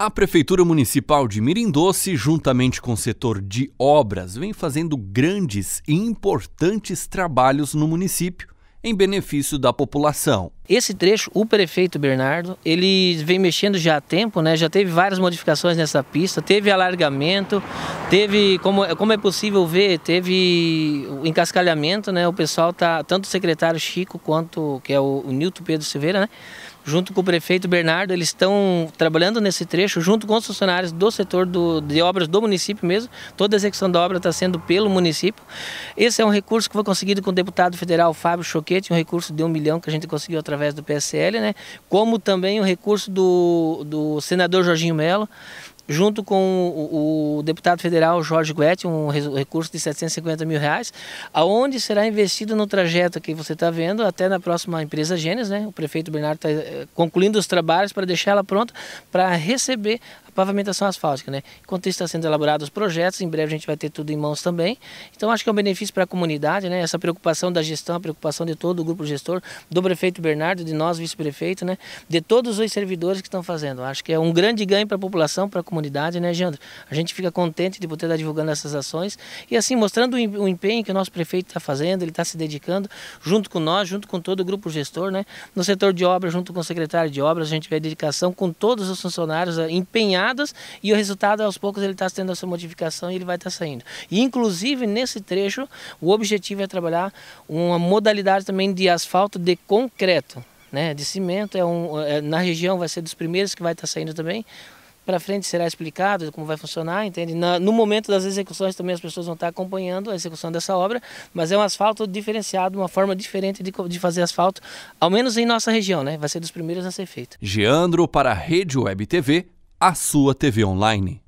A Prefeitura Municipal de Mirim Doce, juntamente com o setor de obras, vem fazendo grandes e importantes trabalhos no município em benefício da população. Esse trecho, o prefeito Bernardo, ele vem mexendo já há tempo, né? já teve várias modificações nessa pista, teve alargamento, teve, como, é, como é possível ver, teve o encascalhamento, né? o pessoal tá tanto o secretário Chico quanto que é o, o Nilton Pedro Silveira, né? junto com o prefeito Bernardo, eles estão trabalhando nesse trecho, junto com os funcionários do setor do, de obras do município mesmo. Toda a execução da obra está sendo pelo município. Esse é um recurso que foi conseguido com o deputado federal Fábio Choquete, um recurso de um milhão que a gente conseguiu através do PSL, né? como também o um recurso do, do senador Jorginho Melo, junto com o, o deputado federal Jorge Guetti, um recurso de 750 mil reais, aonde será investido no trajeto que você está vendo, até na próxima empresa Gênesis, né? O prefeito Bernardo está eh, concluindo os trabalhos para deixá-la pronta para receber pavimentação asfáltica. Né? Enquanto isso está sendo elaborado os projetos, em breve a gente vai ter tudo em mãos também. Então acho que é um benefício para a comunidade, né? essa preocupação da gestão, a preocupação de todo o grupo gestor, do prefeito Bernardo, de nós, vice-prefeito, né? de todos os servidores que estão fazendo. Acho que é um grande ganho para a população, para a comunidade, né, Jandro? A gente fica contente de poder estar tá divulgando essas ações e assim, mostrando o empenho que o nosso prefeito está fazendo, ele está se dedicando, junto com nós, junto com todo o grupo gestor, né? no setor de obras, junto com o secretário de obras, a gente vê a dedicação com todos os funcionários a empenhar e o resultado aos poucos ele está tendo a sua modificação e ele vai estar tá saindo. E, inclusive nesse trecho o objetivo é trabalhar uma modalidade também de asfalto de concreto, né, de cimento, é um, é, na região vai ser dos primeiros que vai estar tá saindo também, para frente será explicado como vai funcionar, entende? Na, no momento das execuções também as pessoas vão estar tá acompanhando a execução dessa obra, mas é um asfalto diferenciado, uma forma diferente de, de fazer asfalto, ao menos em nossa região, né? Vai ser dos primeiros a ser feito. Geandro para a Rede Web TV, a sua TV online.